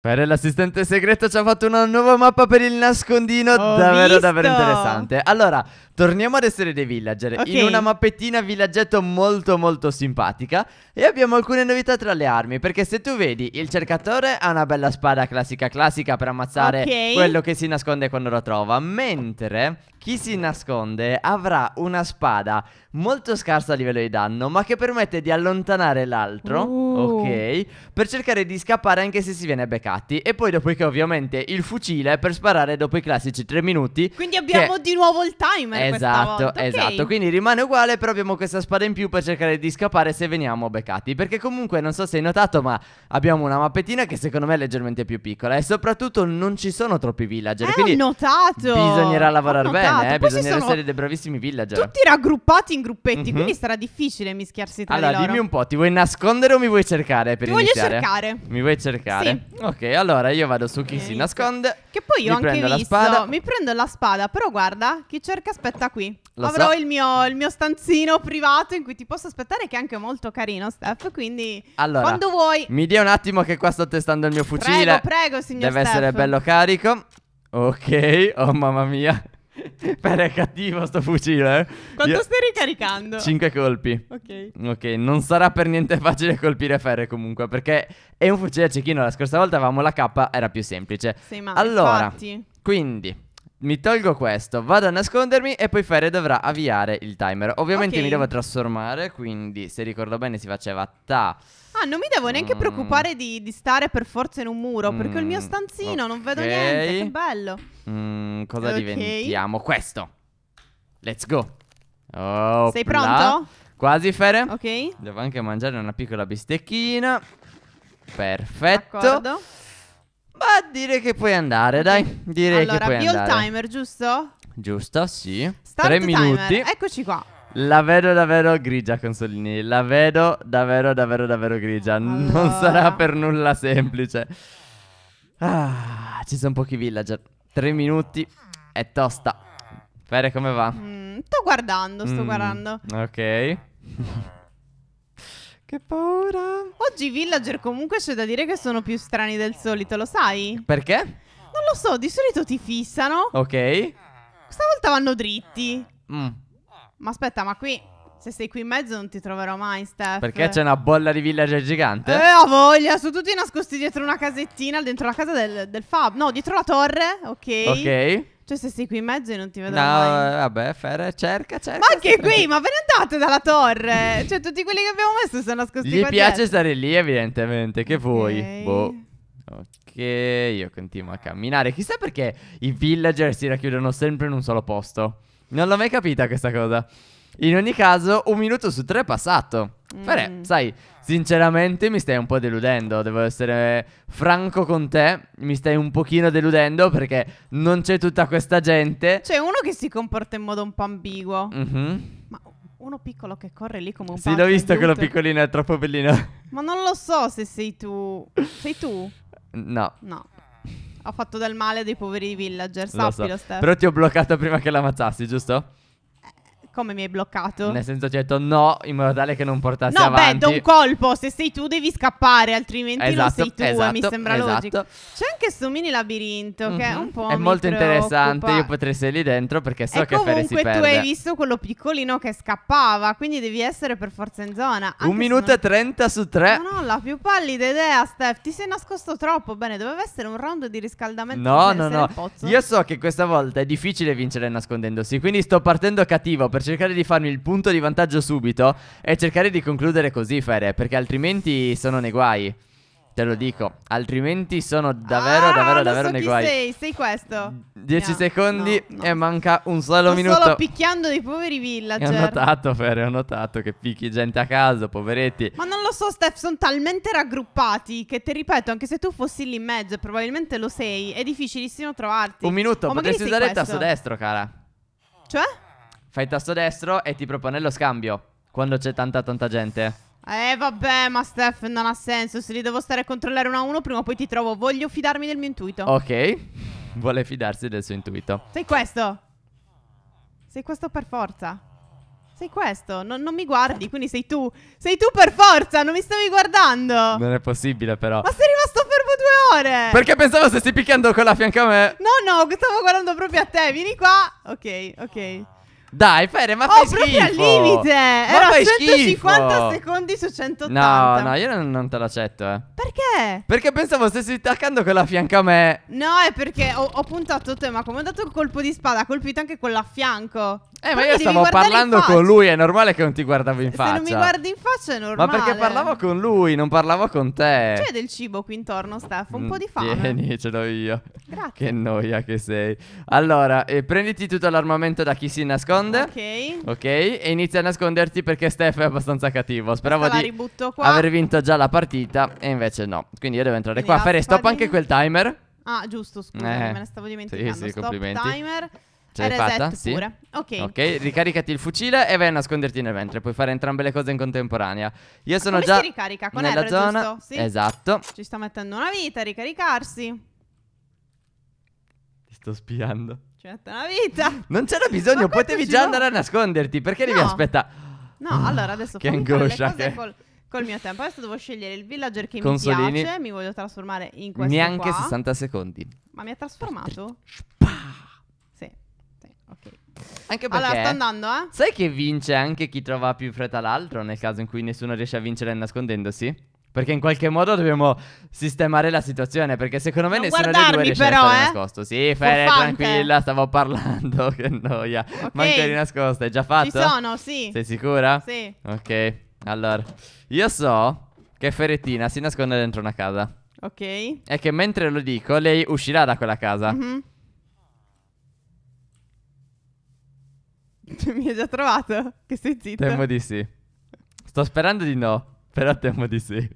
Per l'assistente segreto ci ha fatto una nuova mappa per il nascondino Ho Davvero visto. davvero interessante Allora, torniamo ad essere dei villager okay. In una mappettina villaggetto molto molto simpatica E abbiamo alcune novità tra le armi Perché se tu vedi, il cercatore ha una bella spada classica classica Per ammazzare okay. quello che si nasconde quando lo trova Mentre chi si nasconde avrà una spada molto scarsa a livello di danno, ma che permette di allontanare l'altro, uh. ok? Per cercare di scappare anche se si viene beccati. E poi dopo che ovviamente il fucile per sparare dopo i classici 3 minuti. Quindi abbiamo che... di nuovo il timer. Esatto, esatto. Okay. Quindi rimane uguale, però abbiamo questa spada in più per cercare di scappare se veniamo beccati. Perché comunque non so se hai notato, ma abbiamo una mappettina che secondo me è leggermente più piccola. E soprattutto non ci sono troppi villager. Eh, quindi ho notato. Bisognerà lavorare bene. Esatto, bene, eh, bisogna essere dei bravissimi villager. Tutti raggruppati in gruppetti, mm -hmm. quindi sarà difficile mischiarsi tra allora, loro. Allora, dimmi un po', ti vuoi nascondere o mi vuoi cercare per Ti voglio cercare. Mi vuoi cercare? Sì. Ok, allora io vado su chi okay. si nasconde. Che poi io ho anche visto, spada. mi prendo la spada, però guarda, chi cerca aspetta qui. Lo Avrò so. il, mio, il, mio, stanzino privato in cui ti posso aspettare che è anche molto carino, Steph, quindi allora, quando vuoi. Mi dia un attimo che qua sto testando il mio fucile. Prego, prego, signor Deve Steph. essere bello carico. Ok, oh mamma mia. Per è cattivo sto fucile. Eh. Quanto Io... stai ricaricando? 5 colpi. Ok. Ok, non sarà per niente facile colpire Ferre comunque, perché è un fucile a cecchino. La scorsa volta avevamo la K, era più semplice. Sì, ma allora, infatti... quindi mi tolgo questo, vado a nascondermi e poi Fere dovrà avviare il timer. Ovviamente okay. mi devo trasformare, quindi se ricordo bene si faceva ta. Ah, non mi devo neanche mm. preoccupare di, di, stare per forza in un muro, perché ho il mio mm, stanzino, okay. non vedo niente, che bello. Mm, cosa okay. diventiamo? Questo. Let's go. Oh, Sei pla. pronto? Quasi Fere. Ok. Devo anche mangiare una piccola bistecchina. Perfetto. D'accordo. Ma dire che puoi andare, dai. Direi allora, che puoi andare. Allora, avvio il timer, giusto? Giusto, sì. Start Tre timer. minuti. Eccoci qua. La vedo davvero grigia, Consolini. La vedo davvero, davvero, davvero grigia. Allora. Non sarà per nulla semplice. Ah, ci sono pochi villager. Tre minuti è tosta. Fede, come va? Mm, sto guardando, sto mm, guardando. Ok. Che paura. Oggi i villager comunque c'è da dire che sono più strani del solito, lo sai? Perché? Non lo so, di solito ti fissano. Ok. Stavolta vanno dritti. Mm. Ma aspetta, ma qui se sei qui in mezzo non ti troverò mai, Steph. Perché c'è una bolla di villager gigante? Eh, ho voglia. Sono tutti nascosti dietro una casettina, dentro la casa del, del Fab. No, dietro la torre. Ok. Ok. Cioè, se sei qui in mezzo, e non ti vedo no, mai. vabbè, Fer, cerca, cerca. Ma anche qui, ma ve ne andate dalla torre? cioè, tutti quelli che abbiamo messo sono nascosti Gli piace dietro. stare lì, evidentemente. Che vuoi? Okay. Boh. Ok, io continuo a camminare. Chissà perché i villager si racchiudono sempre in un solo posto. Non l'ho mai capita questa cosa. In ogni caso, un minuto su tre è passato. Mm. Fare, sai, sinceramente mi stai un po' deludendo, devo essere franco con te, mi stai un pochino deludendo perché non c'è tutta questa gente. C'è uno che si comporta in modo un po' ambiguo. Mm-hmm. Ma uno piccolo che corre lì come un po'... Sì, l'ho visto quello piccolino, è troppo bellino. Ma non lo so se sei tu. Sei tu? No. No. Ho fatto del male dei poveri villager, sappilo so. Steph. Però ti ho bloccato prima che l'ammazzassi, giusto? Come mi hai bloccato? Nel senso, ho detto no, in modo tale che non portassi no, avanti. No, beh, un colpo. Se sei tu, devi scappare, altrimenti esatto, lo sei tu. Eh, esatto, mi sembra esatto. logico. C'è anche questo mini labirinto mm-hmm. che è mhm. un po'. È molto interessante. Io potrei essere lì dentro perché so e che fare si perde. Comunque, tu hai visto quello piccolino che scappava. Quindi devi essere per forza in zona. Anche un minuto non... e trenta su tre. Non ho la più pallida idea, Steph. Ti sei nascosto troppo. Bene, doveva essere un round di riscaldamento. No, no, no. Io so che questa volta è difficile vincere nascondendosi. Quindi sto partendo cattivo per cercare di farmi il punto di vantaggio subito e cercare di concludere così, Fere, perché altrimenti sono nei guai. Te lo dico, altrimenti sono davvero, ah, davvero, davvero so nei guai. Sei, sei questo. 10 no, secondi no, no. e manca un solo Sto minuto. Solo picchiando dei poveri villager. ho notato, Fere, ho notato che picchi gente a caso, poveretti. Ma non lo so, Steph, sono talmente raggruppati che ti ripeto, anche se tu fossi lì in mezzo, probabilmente lo sei, è difficilissimo trovarti. Un minuto, o potresti usare il tasto destro, cara. Cioè? fai il tasto destro e ti propone lo scambio quando c'è tanta tanta gente. Eh vabbè, ma Steph non ha senso, se li devo stare a controllare uno a uno prima o poi ti trovo, voglio fidarmi del mio intuito. Ok, vuole fidarsi del suo intuito. Sei questo. Sei questo per forza. Sei questo, non, non mi guardi, quindi sei tu. Sei tu per forza, non mi stavi guardando. Non è possibile però. Ma sei rimasto fermo due ore. Perché pensavo stessi picchiando con la fianca a me. No, no, stavo guardando proprio a te, vieni qua. Ok, ok. Dai, Fede, ma oh, fai schifo. Oh, proprio al limite. Ma Era 150 schifo. secondi su 180. No, no, io non, non te l'accetto, eh. Perché? Perché pensavo stessi attaccando quella a fianco a me. No, è perché ho, ho puntato te, ma come ho dato il colpo di spada, ha colpito anche quella a fianco. Eh, ma io stavo parlando con lui, è normale che non ti guardavo in faccia. Se non mi guardi in faccia è normale. Ma perché parlavo con lui, non parlavo con te. C'è del cibo qui intorno, Stefano, un mm, po' di fame. Vieni, ce l'ho io. Grazie. Che noia che sei. Allora, eh, prenditi tutto l'armamento da chi si nasconde. Ok. Ok, e inizia a nasconderti perché Stef è abbastanza cattivo. Speravo Questa di aver vinto già la partita e invece no. Quindi io devo entrare Quindi qua, fare stop anche quel timer. Ah, giusto, scusa, eh, me ne stavo dimenticando. Sì, sì, stop complimenti. timer. Ce l'hai reset fatta? Sì. Ok. Ok, ricaricati il fucile e vai a nasconderti nel ventre. Puoi fare entrambe le cose in contemporanea. Io sono Come già. Si ricarica con nella R, zona. Sì. Esatto. Ci sta mettendo una vita a ricaricarsi. Ti sto spiando. Ci mette una vita. Non c'era bisogno, potevi già andare a nasconderti. Perché devi aspettare? No, oh, allora adesso che angoscia. Che... Col, col mio tempo. Adesso devo scegliere il villager che Consolini. mi piace. Mi voglio trasformare in questo. Neanche qua. 60 secondi. Ma mi ha trasformato? Spah! Anche perché, allora, sta andando, eh? Sai che vince anche chi trova più fretta l'altro nel caso in cui nessuno riesce a vincere nascondendosi? Perché in qualche modo dobbiamo sistemare la situazione. Perché secondo me non nessuno dei due riesce però, a eh? nascosto. Sì, Fede, tranquilla, stavo parlando. che noia. Okay. Manca di nascosto, è già fatto? Ci sono, sì. Sei sicura? Sì. Ok, allora. Io so che Ferrettina si nasconde dentro una casa. Ok. E che mentre lo dico, lei uscirà da quella casa. mm Mi hai già trovato? Che sei zitto. Temo di sì. Sto sperando di no, però temo di sì.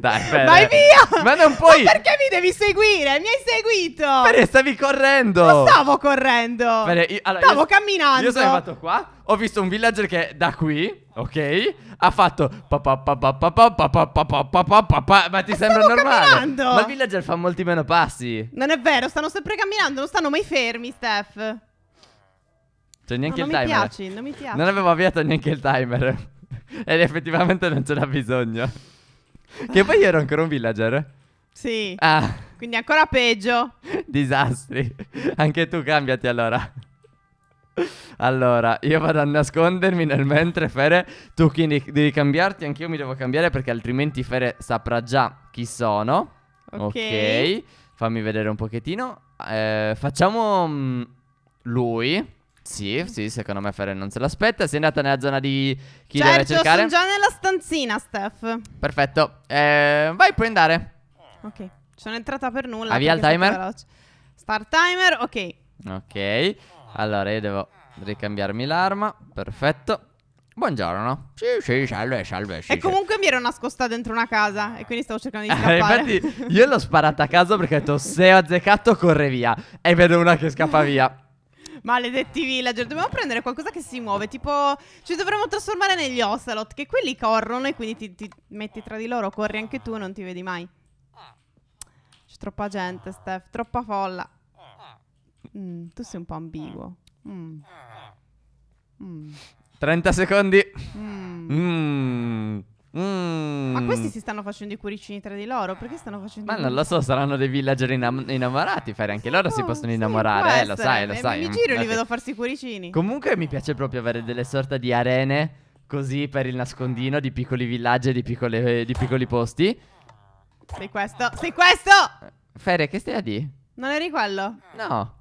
Dai, Fede. Vai via! Ma non puoi. Ma perché mi devi seguire? Mi hai seguito! Fede, stavi correndo! Non stavo correndo! Fede, io, allora, stavo io, camminando! Io sono arrivato qua, ho visto un villager che da qui, ok? Ha fatto. Ma ti sembra normale? Camminando. Ma il villager fa molti meno passi. Non è vero, stanno sempre camminando, non stanno mai fermi, Steph. Cioè neanche no, il non timer. Mi piace, non mi piace. Non avevo avviato neanche il timer. Ed effettivamente non ce l'ha bisogno. che poi io ero ancora un villager. Sì. Ah. Quindi ancora peggio. Disastri. Anche tu cambiati allora. Allora, io vado a nascondermi nel mentre Fere, tu quindi devi cambiarti, anch'io mi devo cambiare perché altrimenti Fere saprà già chi sono. Ok. Fammi vedere un pochettino. Eh, facciamo mh, mm, lui. Sì, sì, secondo me Ferrer non se l'aspetta. Sei andata nella zona di chi certo, deve cercare? Certo, sono già nella stanzina, Steph. Perfetto. Eh, vai, puoi andare. Ok, sono entrata per nulla. Avvia il timer. Start timer, ok. Ok. Allora, io devo ricambiarmi l'arma. Perfetto. Buongiorno. Sì, sì, salve, salve. Sì, e comunque mi ero nascosta dentro una casa e quindi stavo cercando di eh, scappare. Infatti, io l'ho sparata a caso perché ho detto se ho azzeccato corre via. E vedo una che scappa via. Maledetti villager, dobbiamo prendere qualcosa che si muove, tipo ci dovremmo trasformare negli ocelot, che quelli corrono e quindi ti, ti metti tra di loro, corri anche tu e non ti vedi mai. C'è troppa gente, Steph, troppa folla. Mm, tu sei un po' ambiguo. Mm. Mm. 30 secondi. Mm. mm. Mm. Ma questi si stanno facendo i cuoricini tra di loro? Perché stanno facendo. Ma non lo so, saranno dei villager inam- innamorati. Fare anche sì, loro si oh, possono innamorare, eh, lo sai, lo sai. Mi mm, giro e li vedo farsi i cuoricini. Comunque mi piace proprio avere delle sorte di arene così per il nascondino di piccoli villaggi e di, di piccoli posti. Sei questo, sei questo! Eh, Fere, che stai a di? Non eri quello? No.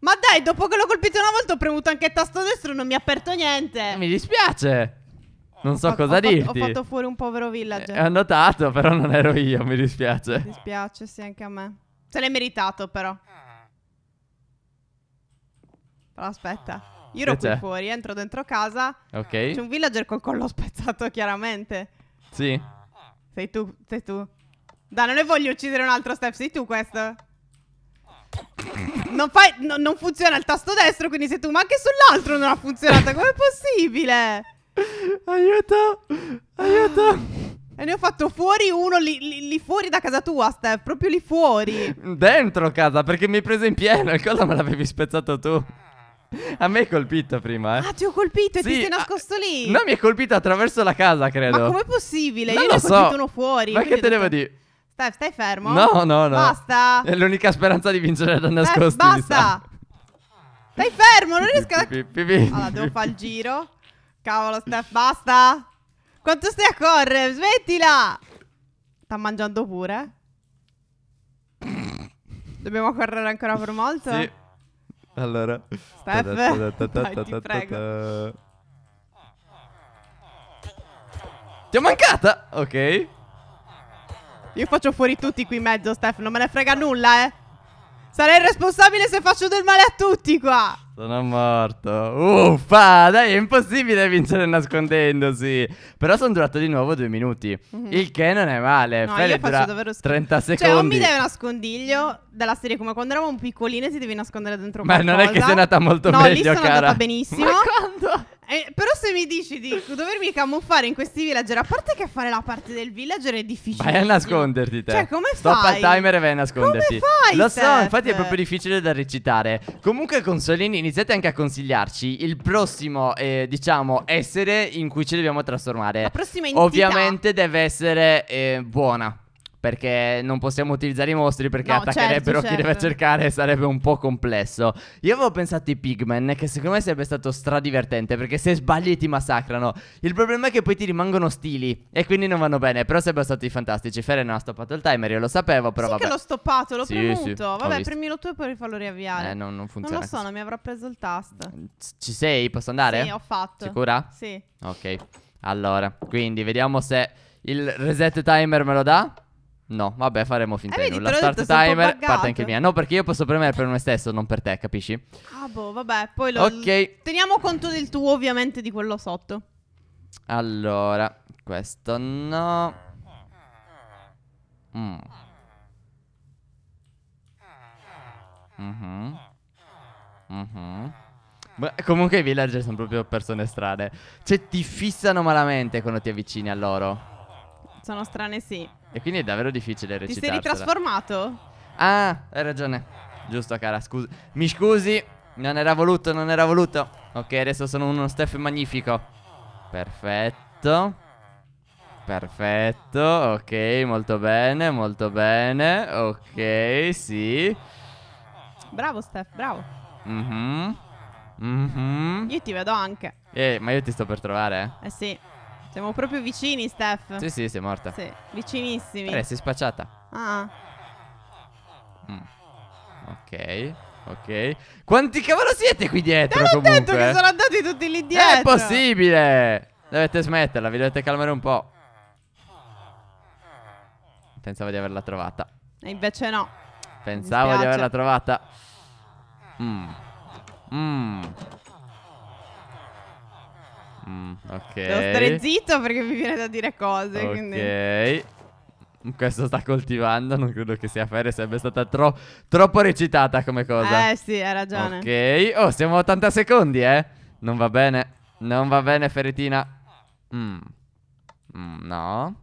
Ma dai, dopo che l'ho colpito una volta ho premuto anche il tasto destro e non mi ha aperto niente. Mi dispiace. Non so ho, cosa ho dirti. Fatto, ho fatto fuori un povero villager. Eh, ho notato, però non ero io, mi dispiace. Mi dispiace, sì, anche a me. Se l'hai meritato, però. Però aspetta. Io ero qui fuori, entro dentro casa. Ok. C'è un villager col collo spezzato, chiaramente. Sì. Sei tu, sei tu. Dai, non ne voglio uccidere un altro step, sei tu questo. Non, fai, no, non funziona il tasto destro, quindi sei tu, ma anche sull'altro non ha funzionato. Com'è possibile? Aiuto! Aiuto! E ne ho fatto fuori uno lì, lì, lì, fuori da casa tua, Steph, proprio lì fuori. Dentro casa, perché mi hai preso in pieno, il cosa me l'avevi spezzato tu. A me hai colpito prima, eh. Ah, ti ho colpito e sì, ti sei ah, nascosto lì. No, mi hai colpito attraverso la casa, credo. Ma com'è possibile? Non Io ne ho so. colpito uno fuori. Ma che te devo detto... dire? Steph, stai fermo? No, no, no. Basta. È l'unica speranza di vincere da nascosto. basta. Stai fermo, non riesco a... Allora, devo fare il giro. Cavolo, Steph, basta. Quanto stai a correre? Smettila. Sta mangiando pure. Dobbiamo correre ancora per molto? Sì. Allora. Steph, dai, ti prego. Ti è mancata? Ok. Io faccio fuori tutti qui in mezzo, Steph. Non me ne frega nulla, eh. Sarei responsabile se faccio del male a tutti qua. Sono morto. Uffa, dai, è impossibile vincere nascondendosi. Però sono durato di nuovo due minuti. Mm -hmm. Il che non è male. No, Fede io faccio davvero 30 cioè, secondi. Cioè, non mi dai nascondiglio della serie come quando eravamo piccoline si devi nascondere dentro un Ma qualcosa. Ma non è che sei andata molto no, meglio, cara. No, lì sono cara. andata benissimo. Ma quando? Eh, però se mi dici di dovermi camuffare in questi villager, a parte che fare la parte del villager è difficile. Vai a nasconderti te. Cioè, come Stop fai? Stop al timer e vai a nasconderti. Come fai? Lo so, infatti è proprio difficile da recitare. Comunque Consolini, iniziate anche a consigliarci il prossimo, eh, diciamo, essere in cui ci dobbiamo trasformare. La prossima entità. Ovviamente deve essere eh, buona perché non possiamo utilizzare i mostri perché no, attaccherebbero certo, chi deve certo. cercare sarebbe un po' complesso. Io avevo pensato ai pigmen che secondo me sarebbe stato stradivertente perché se sbagli ti massacrano. Il problema è che poi ti rimangono stili e quindi non vanno bene, però sarebbero stati fantastici. non ha stoppato il timer, io lo sapevo, però sì vabbè. che l'ho stoppato, l'ho sì, premuto. Sì, vabbè, premilo tu e poi rifarlo riavviare. Eh, non, non funziona. Non lo so, non mi avrà preso il tasto. Ci sei? Posso andare? Sì, ho fatto. Sicura? Sì. Ok. Allora, quindi vediamo se il reset timer me lo dà. No, vabbè, faremo finta eh, di nulla. Start detto, timer, parte anche mia. No, perché io posso premere per me stesso, non per te, capisci? Ah, boh, vabbè, poi lo Ok. teniamo conto del tuo, ovviamente, di quello sotto. Allora, questo no. Mm. Mm-hmm. Mm-hmm. Beh, comunque i villager sono proprio persone strane. Cioè, ti fissano malamente quando ti avvicini a loro. Sono strane, sì. E quindi è davvero difficile recitarsela. Ti sei ritrasformato? Ah, hai ragione. Giusto, cara, scusa. Mi scusi, non era voluto, non era voluto. Ok, adesso sono uno Steph magnifico. Perfetto. Perfetto, ok, molto bene, molto bene. Ok, sì. Bravo Steph, bravo. Mhm. Mm mhm. Mm io ti vedo anche. Eh, ma io ti sto per trovare. Eh, eh sì. Siamo proprio vicini, Steph. Sì, sì, sei morta. Sì, vicinissimi. Beh, sei spacciata. Ah. Mm. Ok. Ok. Quanti cavolo siete qui dietro? Te ho detto che sono andati tutti lì dietro. È possibile. Dovete smetterla, vi dovete calmare un po'. Pensavo di averla trovata. E invece no. Pensavo di averla trovata. Mmm. Mmm. Mm, ok. Devo stare zitto perché mi viene da dire cose. Ok. Quindi... Questo sta coltivando, non credo che sia Fere, sarebbe stata tro troppo recitata come cosa. Eh sì, hai ragione. Ok, oh, siamo a 80 secondi, eh. Non va bene, non va bene Feretina. Mm. Mm, no.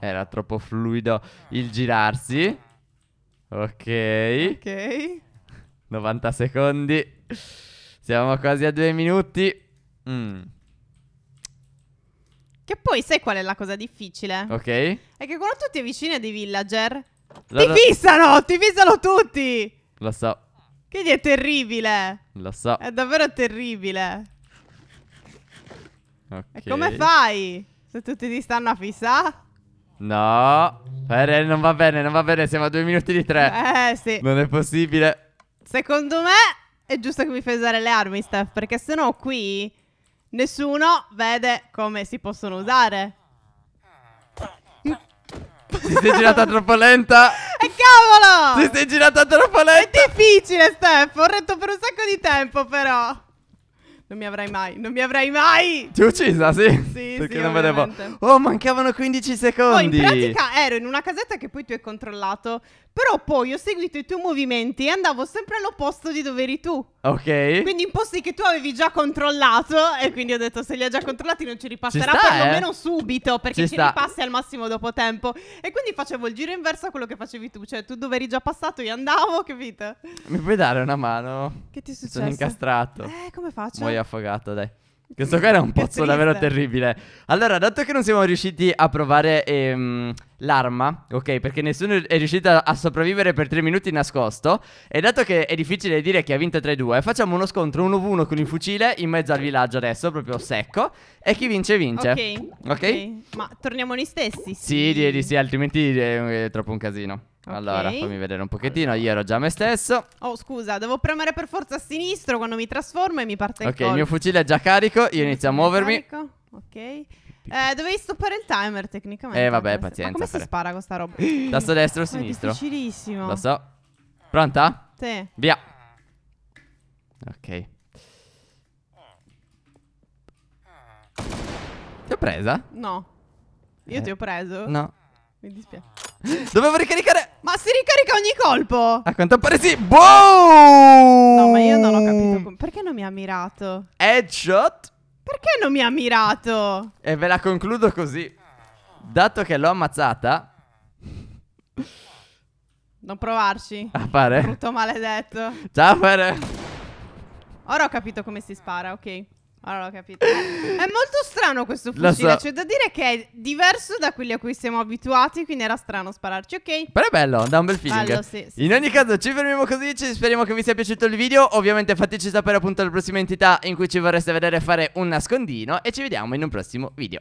Era troppo fluido il girarsi. Ok. Ok. 90 secondi. Siamo quasi a due minuti. Mm. Che poi sai qual è la cosa difficile? Ok. È che quando tu ti avvicini a dei villager, la, ti la... fissano, ti fissano tutti. La sa. Quindi è terribile. Lo so. È davvero terribile. Okay. E come fai? Se tutti ti stanno a fissare? No. Eh, non va bene, non va bene, siamo a due minuti di tre. Eh, sì. Non è possibile. Secondo me è giusto che mi fai usare le armi, Steph, perché sennò qui Nessuno vede come si possono usare. Ti sei girata troppo lenta. E eh, cavolo! Ti sei girata troppo lenta. È difficile, Steph. Ho retto per un sacco di tempo, però. Non mi avrai mai, non mi avrai mai! Ti ho uccisa, sì? Sì, Perché sì, non vedevo. Oh, mancavano 15 secondi! Poi, in pratica ero in una casetta che poi tu hai controllato, però poi ho seguito i tuoi movimenti e andavo sempre all'opposto di dove eri tu. Ok. Quindi in posti che tu avevi già controllato e quindi ho detto se li ha già controllati non ci ripasserà ci sta, perlomeno eh? subito perché ci, ci ripassi al massimo dopo tempo. E quindi facevo il giro inverso a quello che facevi tu, cioè tu dove eri già passato io andavo, capito? Mi puoi dare una mano? Che ti è successo? Sono incastrato. Eh, come faccio? Muoio affogato, dai. Questo qua era un pozzo davvero terribile. Allora, dato che non siamo riusciti a provare ehm, l'arma, ok, perché nessuno è riuscito a sopravvivere per 3 minuti nascosto, e dato che è difficile dire chi ha vinto 3-2, facciamo uno scontro 1-1 con il fucile in mezzo al villaggio adesso, proprio secco, e chi vince vince. Ok. Ok? okay. Ma torniamo noi stessi? Sì, sì, sì, altrimenti è, eh, è troppo un casino. Okay. Allora, fammi vedere un pochettino. Io ero già me stesso. Oh, scusa, devo premere per forza a sinistro quando mi trasformo e mi parte il Ok, call. il mio fucile è già carico. Io inizio a muovermi. Carico. Ok. Eh, dovevi stoppare il timer tecnicamente. Eh, vabbè, pazienza. Ma come fare. si spara questa sta roba? Tasto destro o eh, sinistro? È difficilissimo. Lo so. Pronta? Sì. Via. Ok. Ti ho presa? No. Io eh. ti ho preso? No. Mi dispiace. Dovevo ricaricare. Ma si ricarica ogni colpo. A quanto pare sì. Boom! No, ma io non ho capito. Perché non mi ha mirato? Headshot? Perché non mi ha mirato? E ve la concludo così. Dato che l'ho ammazzata. Non provarci. A fare. Brutto maledetto. Ciao, fare. Ora ho capito come si spara, ok. Allora, ho capito. È molto strano questo fucile. So. Cioè, da dire che è diverso da quelli a cui siamo abituati. Quindi era strano spararci, ok? Però è bello, dà un bel feeling. Bello, sì, sì, in ogni caso, ci fermiamo così. Ci speriamo che vi sia piaciuto il video. Ovviamente, fateci sapere appunto la prossima entità in cui ci vorreste vedere fare un nascondino. E ci vediamo in un prossimo video.